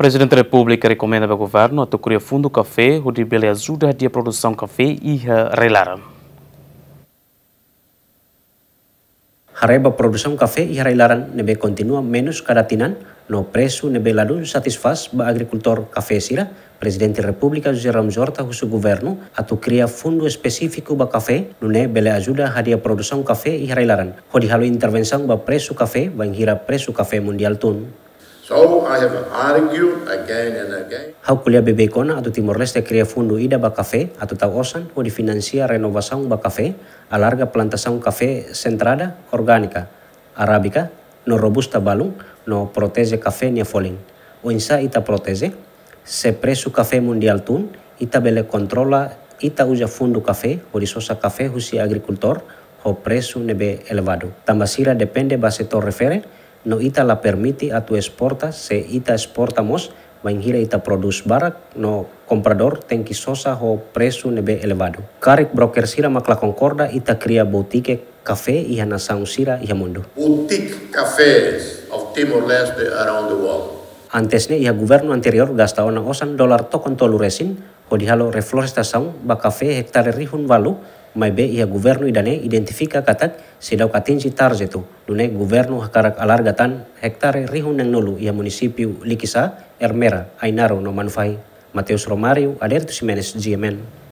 Presidente da República recomenda ao governo a tocar fundo o café, onde ele ajuda a produção café e a relar. Hareba produção café e reilaran neve continua menos caratinan, no preço neve ladun satisfaz ba agricultor café sira Presidente da República José Ramos Horta o seu governo atu cria fundo específico ba café no ne bele ajuda a produção café e reilaran. Hodi halu intervenção ba preço café ba hira preço café mundial tun. So I have argued again and again. Hau kulia bebekona atau Timor Leste kria fundo ida ba café atau tau osan o di finansia renovação ba alarga plantação kafe sentrada organika arabika no robusta balung no proteze kafe nia folin. O insa ita proteze se presu kafe mundial tun, ita bele kontrola ita uja fundo kafe o di sosa kafe husi agricultor, o preço nebe elevado. Tambasira depende ba to refere, no ita la permiti atu esporta se ita exportamos mangira ita produs barak no comprador tengki sosah sosa ho preso nebe elevado. Karek broker sira makla concorda ita cria boutique café iha na sira iha mundo. Boutique cafés of Timor Leste around the world. Antesnya iha governo anterior gasta ona osan dolar tokon tolu resin ho dihalo tasang ba café hektare rihun valu mai be ia governo idane identifika katak sedau katinci tarjetu dune governo hakarak alargatan hektare rihun nang nolu ia munisipiu likisa ermera ainaro no manfai Mateus Romario, Adertus menes GMN.